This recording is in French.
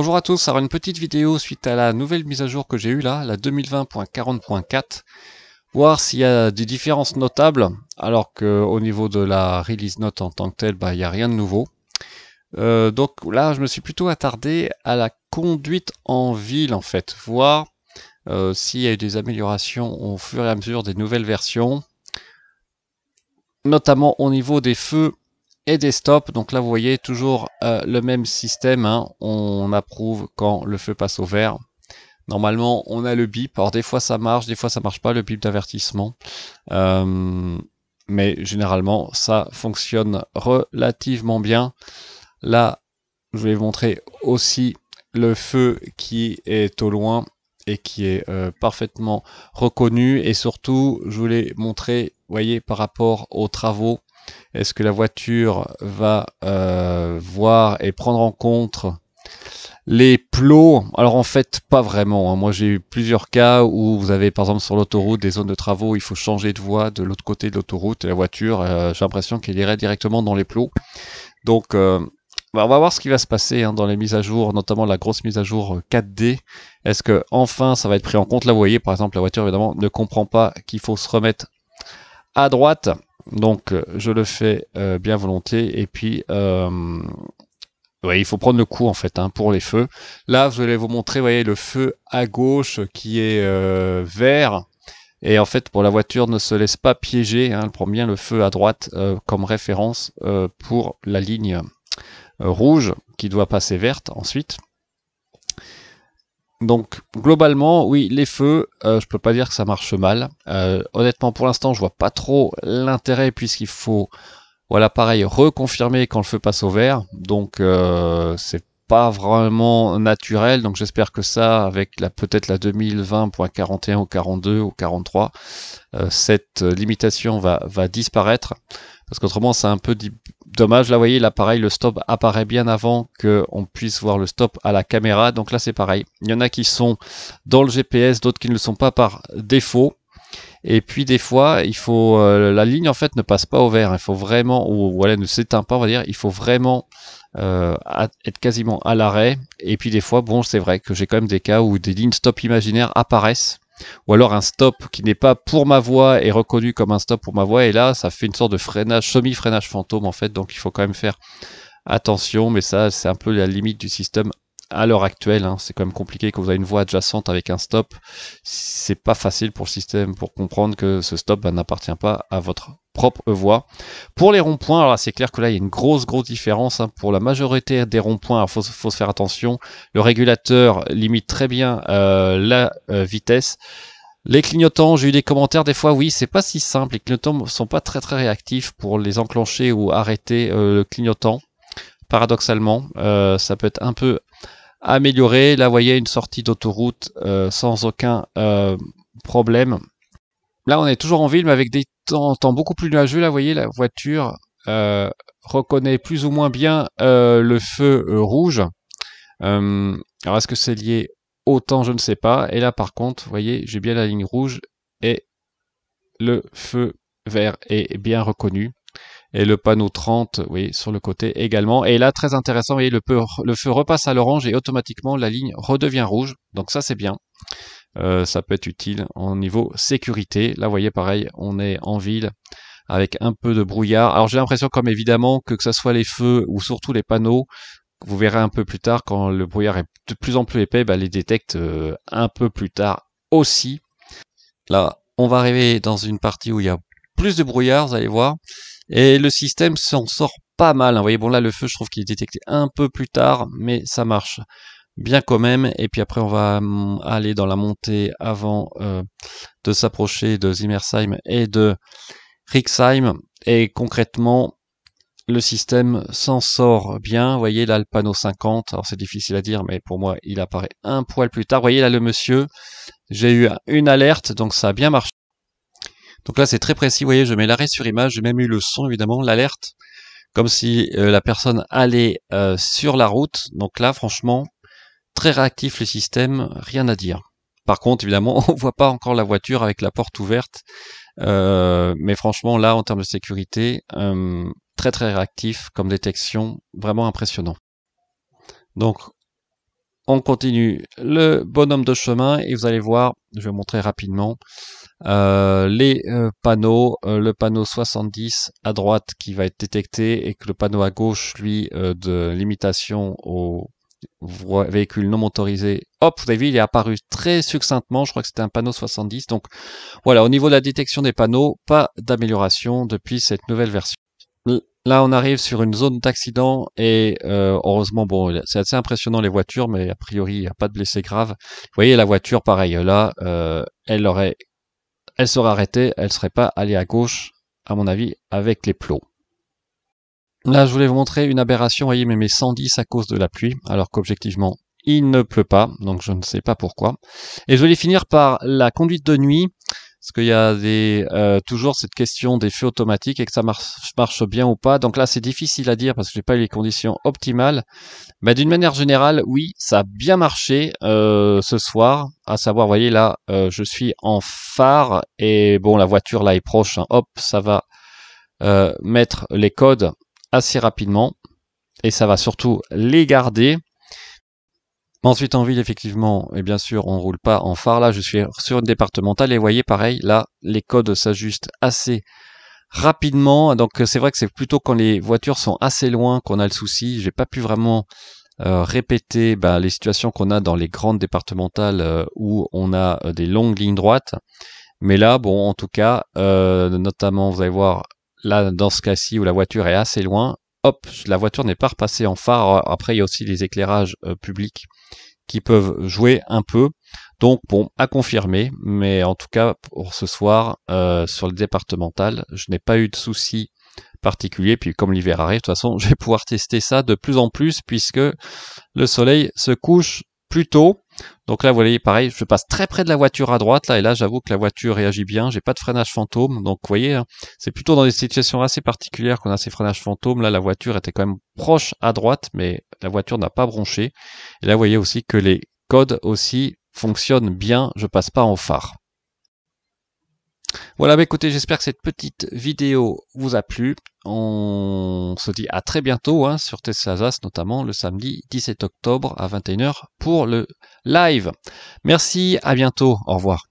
Bonjour à tous, alors une petite vidéo suite à la nouvelle mise à jour que j'ai eue là, la 2020.40.4 voir s'il y a des différences notables, alors qu'au niveau de la release note en tant que telle, bah, il n'y a rien de nouveau. Euh, donc là, je me suis plutôt attardé à la conduite en ville, en fait, voir euh, s'il y a eu des améliorations au fur et à mesure des nouvelles versions, notamment au niveau des feux et des stops. Donc là, vous voyez toujours euh, le même système. Hein. On approuve quand le feu passe au vert. Normalement, on a le bip. Alors des fois, ça marche, des fois, ça marche pas, le bip d'avertissement. Euh, mais généralement, ça fonctionne relativement bien. Là, je vais vous montrer aussi le feu qui est au loin et qui est euh, parfaitement reconnu. Et surtout, je voulais montrer, vous voyez, par rapport aux travaux, est-ce que la voiture va euh, voir et prendre en compte les plots Alors en fait, pas vraiment. Hein. Moi, j'ai eu plusieurs cas où vous avez, par exemple, sur l'autoroute, des zones de travaux, il faut changer de voie de l'autre côté de l'autoroute et la voiture, euh, j'ai l'impression qu'elle irait directement dans les plots. Donc, euh, bah, on va voir ce qui va se passer hein, dans les mises à jour, notamment la grosse mise à jour 4D. Est-ce que enfin ça va être pris en compte Là, vous voyez, par exemple, la voiture évidemment ne comprend pas qu'il faut se remettre à droite. Donc, euh, je le fais euh, bien volonté Et puis, euh, il faut prendre le coup en fait hein, pour les feux. Là, je vais vous montrer, voyez, le feu à gauche qui est vert. Et en fait, pour la voiture, ne se laisse pas piéger. Hein. elle prend bien le feu à droite comme référence pour la ligne rouge qui doit passer verte ensuite. Donc globalement, oui, les feux, euh, je peux pas dire que ça marche mal. Euh, honnêtement, pour l'instant, je vois pas trop l'intérêt puisqu'il faut, voilà, pareil, reconfirmer quand le feu passe au vert. Donc euh, c'est pas vraiment naturel. Donc j'espère que ça, avec la peut-être la 2020.41 ou 42 ou 43, cette limitation va, va disparaître. Parce qu'autrement, c'est un peu dommage. Là, vous voyez, l'appareil, le stop apparaît bien avant qu'on puisse voir le stop à la caméra. Donc là, c'est pareil. Il y en a qui sont dans le GPS, d'autres qui ne le sont pas par défaut. Et puis des fois, il faut euh, la ligne en fait ne passe pas au vert. Il faut vraiment ou elle ne s'éteint pas, on va dire. Il faut vraiment euh, être quasiment à l'arrêt. Et puis des fois, bon, c'est vrai que j'ai quand même des cas où des lignes stop imaginaires apparaissent ou alors un stop qui n'est pas pour ma voix est reconnu comme un stop pour ma voix, et là ça fait une sorte de freinage, semi-freinage fantôme en fait, donc il faut quand même faire attention, mais ça c'est un peu la limite du système à l'heure actuelle, hein, c'est quand même compliqué quand vous avez une voie adjacente avec un stop, c'est pas facile pour le système pour comprendre que ce stop bah, n'appartient pas à votre propre voie. Pour les ronds-points, alors c'est clair que là, il y a une grosse, grosse différence. Hein. Pour la majorité des ronds-points, il faut, se faire attention. Le régulateur limite très bien euh, la euh, vitesse. Les clignotants, j'ai eu des commentaires des fois, oui, c'est pas si simple. Les clignotants ne sont pas très très réactifs pour les enclencher ou arrêter euh, le clignotant paradoxalement, ça peut être un peu amélioré. Là, vous voyez une sortie d'autoroute euh, sans aucun euh, problème. Là, on est toujours en ville, mais avec des temps, temps beaucoup plus nuageux. Là, vous voyez, la voiture euh, reconnaît plus ou moins bien le feu rouge. alors, est-ce que c'est lié au temps Je ne sais pas. Et là, par contre, vous voyez, j'ai bien la ligne rouge et le feu vert est bien reconnu et le panneau 30, oui, sur le côté également. Et là, très intéressant, vous voyez, le, feu repasse à l'orange et automatiquement la ligne redevient rouge. Donc ça, c'est bien. Euh, ça peut être utile en niveau sécurité. Là, vous voyez, pareil, on est en ville avec un peu de brouillard. Alors j'ai l'impression, comme évidemment, que que ce soit les feux ou surtout les panneaux, vous verrez un peu plus tard, quand le brouillard est de plus en plus épais, bah, les détecte euh, un peu plus tard aussi. Là, on va arriver dans une partie où il y a plus de brouillard, vous allez voir. Et le système s'en sort pas mal. Hein. Vous voyez, bon là, le feu, je trouve qu'il est détecté un peu plus tard, mais ça marche bien quand même. Et puis après, on va mm, aller dans la montée avant euh, de s'approcher de Zimmersheim et de Rixheim. Et concrètement, le système s'en sort bien. Vous voyez là le panneau 50. Alors c'est difficile à dire, mais pour moi, il apparaît un poil plus tard. Vous voyez là le monsieur. J'ai eu une alerte, donc ça a bien marché. Donc là, c'est très précis. Vous voyez, je mets l'arrêt sur image. J'ai même eu le son, évidemment, l'alerte, comme si euh, la personne allait euh, sur la route. Donc là, franchement, très réactif le système, rien à dire. Par contre, évidemment, on voit pas encore la voiture avec la porte ouverte. Euh, mais franchement, là, en termes de sécurité, très très réactif comme détection, vraiment impressionnant. Donc, on continue le bonhomme de chemin et vous allez voir, je vais vous montrer rapidement euh, les euh, panneaux, euh, le panneau 70 à droite qui va être détecté et que le panneau à gauche, lui, de limitation aux véhicules non motorisés, hop, vous avez vu, il est apparu très succinctement, je crois que c'était un panneau 70. Donc voilà, au niveau de la détection des panneaux, pas d'amélioration depuis cette nouvelle version. Là, on arrive sur une zone d'accident et euh, heureusement, bon, c'est assez impressionnant les voitures, mais a priori, il n'y a pas de blessés graves. Vous voyez, la voiture, pareil, là, euh, elle aurait elle serait arrêtée, elle ne serait pas allée à gauche, à mon avis, avec les plots. Là, je voulais vous montrer une aberration, voyez, mais mes 110 à cause de la pluie, alors qu'objectivement, il ne pleut pas, donc je ne sais pas pourquoi. Et je voulais finir par la conduite de nuit qu'il y a euh, toujours cette question des feux automatiques et que ça marche, marche bien ou pas. Donc là, c'est difficile à dire parce que j'ai pas eu les conditions optimales. Mais d'une manière générale, oui, ça a bien marché euh, ce soir. À savoir, vous voyez là, euh, je suis en phare et bon, la voiture là est proche. Hein. Hop, ça va mettre les codes assez rapidement et ça va surtout les garder. Ensuite, en ville, effectivement, et bien sûr, on roule pas en phare. Là, je suis sur une départementale. Et voyez, pareil, là, les codes s'ajustent assez rapidement. Donc, euh, c'est vrai que c'est plutôt quand les voitures sont assez loin qu'on a le souci. J'ai pas pu vraiment euh, répéter bah, les situations qu'on a dans les grandes départementales euh, où on a des longues lignes droites. Mais là, bon, en tout cas, notamment, vous allez voir, là, dans ce cas-ci où la voiture est assez loin, hop, la voiture n'est pas repassée en phare. Après, il y a aussi les éclairages euh, publics qui peuvent jouer un peu. Donc, bon, à confirmer, mais en tout cas, pour ce soir, euh, sur le départemental, je n'ai pas eu de soucis particuliers. Puis, comme l'hiver arrive, de toute façon, je vais pouvoir tester ça de plus en plus puisque le soleil se couche plus tôt. Donc là, vous voyez, pareil, je passe très près de la voiture à droite, là, et là, j'avoue que la voiture réagit bien, j'ai pas de freinage fantôme, donc vous voyez, hein, c'est plutôt dans des situations assez particulières qu'on a ces freinages fantômes, là, la voiture était quand même proche à droite, mais la voiture n'a pas bronché, et là, vous voyez aussi que les codes aussi fonctionnent bien, je passe pas en phare. Voilà, bah, écoutez, j'espère que cette petite vidéo vous a plu. On se dit à très bientôt hein, sur Tessazas, notamment le samedi 17 octobre à 21h pour le live. Merci, à bientôt, au revoir.